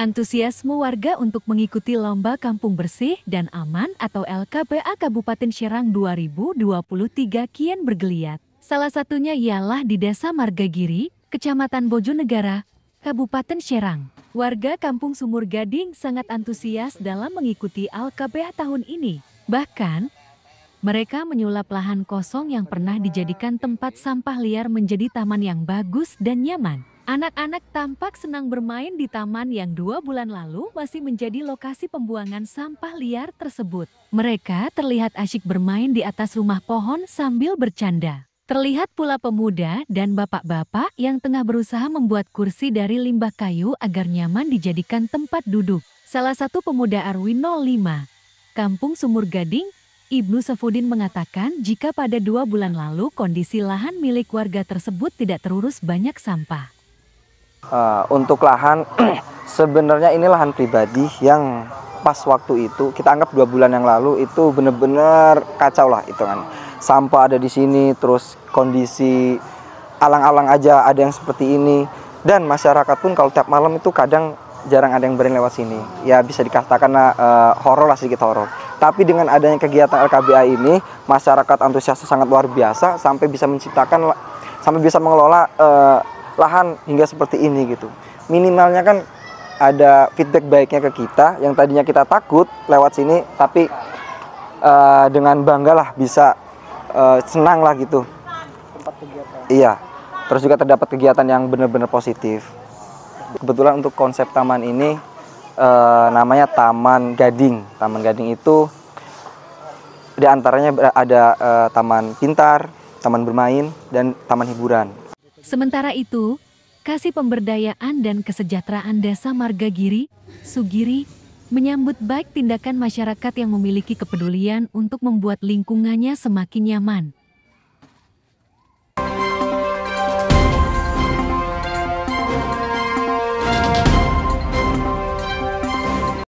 Antusiasme warga untuk mengikuti Lomba Kampung Bersih dan Aman atau LKPA Kabupaten Serang 2023 kian bergeliat. Salah satunya ialah di Desa Margagiri, Kecamatan Bojonegara, Kabupaten Serang. Warga Kampung Sumur Gading sangat antusias dalam mengikuti LKPA tahun ini. Bahkan, mereka menyulap lahan kosong yang pernah dijadikan tempat sampah liar menjadi taman yang bagus dan nyaman. Anak-anak tampak senang bermain di taman yang dua bulan lalu masih menjadi lokasi pembuangan sampah liar tersebut. Mereka terlihat asyik bermain di atas rumah pohon sambil bercanda. Terlihat pula pemuda dan bapak-bapak yang tengah berusaha membuat kursi dari limbah kayu agar nyaman dijadikan tempat duduk. Salah satu pemuda Arwin 05, Kampung Sumur Gading, Ibnu Sefudin mengatakan jika pada dua bulan lalu kondisi lahan milik warga tersebut tidak terurus banyak sampah. Uh, untuk lahan sebenarnya ini lahan pribadi yang pas waktu itu kita anggap dua bulan yang lalu itu benar-benar kacau lah itu kan sampah ada di sini terus kondisi alang-alang aja ada yang seperti ini dan masyarakat pun kalau tiap malam itu kadang jarang ada yang berani lewat sini ya bisa dikatakan uh, horor lah sedikit horor tapi dengan adanya kegiatan LKBA ini masyarakat antusiasnya sangat luar biasa sampai bisa menciptakan sampai bisa mengelola uh, lahan hingga seperti ini gitu. Minimalnya kan ada feedback baiknya ke kita yang tadinya kita takut lewat sini tapi uh, dengan bangga lah bisa uh, senang lah gitu. Tempat kegiatan. Iya. Terus juga terdapat kegiatan yang benar-benar positif. Kebetulan untuk konsep taman ini uh, namanya Taman Gading. Taman Gading itu di antaranya ada uh, taman pintar, taman bermain, dan taman hiburan. Sementara itu, Kasih Pemberdayaan dan Kesejahteraan Desa Margagiri, Sugiri, menyambut baik tindakan masyarakat yang memiliki kepedulian untuk membuat lingkungannya semakin nyaman.